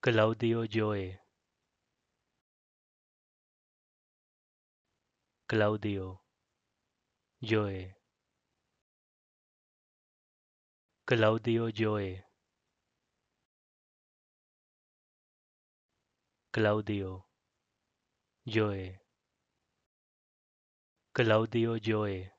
Claudio Joy Claudio Joy Claudio Joy Claudio Joy Claudio Joe